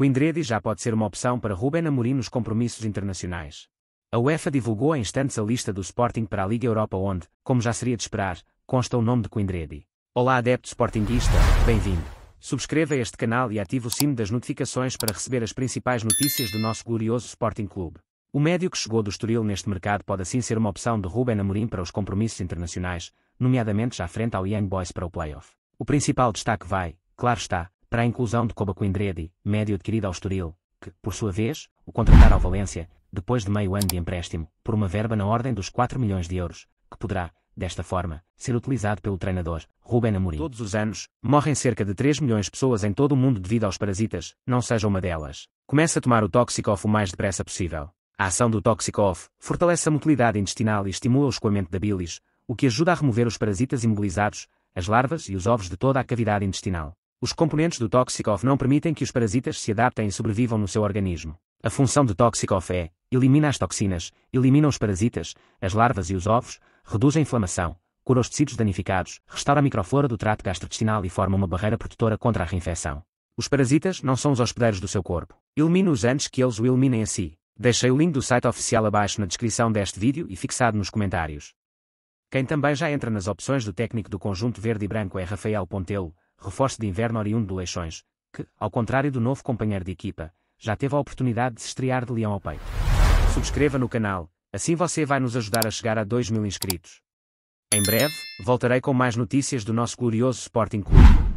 Coindredi já pode ser uma opção para Ruben Amorim nos compromissos internacionais. A UEFA divulgou em instantes a lista do Sporting para a Liga Europa onde, como já seria de esperar, consta o nome de Coindredi. Olá adepto Sportingista, bem-vindo. Subscreva este canal e ative o sino das notificações para receber as principais notícias do nosso glorioso Sporting Clube. O médio que chegou do Estoril neste mercado pode assim ser uma opção de Ruben Amorim para os compromissos internacionais, nomeadamente já frente ao Young Boys para o playoff. O principal destaque vai, claro está, para a inclusão de Coba Coindredi, médio adquirido ao Estoril, que, por sua vez, o contratar ao Valência, depois de meio ano de empréstimo, por uma verba na ordem dos 4 milhões de euros, que poderá, desta forma, ser utilizado pelo treinador, Ruben Amorim. Todos os anos, morrem cerca de 3 milhões de pessoas em todo o mundo devido aos parasitas, não seja uma delas. Comece a tomar o tóxico o mais depressa possível. A ação do tóxico fortalece a motilidade intestinal e estimula o escoamento da bilis, o que ajuda a remover os parasitas imobilizados, as larvas e os ovos de toda a cavidade intestinal. Os componentes do Toxicoff não permitem que os parasitas se adaptem e sobrevivam no seu organismo. A função do Toxicoff é, elimina as toxinas, elimina os parasitas, as larvas e os ovos, reduz a inflamação, cura os tecidos danificados, restaura a microflora do trato gastrointestinal e forma uma barreira protetora contra a reinfecção. Os parasitas não são os hospedeiros do seu corpo. elimina os antes que eles o eliminem a si. Deixei o link do site oficial abaixo na descrição deste vídeo e fixado nos comentários. Quem também já entra nas opções do técnico do conjunto verde e branco é Rafael Pontelo, reforço de inverno oriundo do Leixões, que, ao contrário do novo companheiro de equipa, já teve a oportunidade de se estrear de leão ao peito. Subscreva no canal, assim você vai nos ajudar a chegar a 2 mil inscritos. Em breve, voltarei com mais notícias do nosso glorioso Sporting Clube.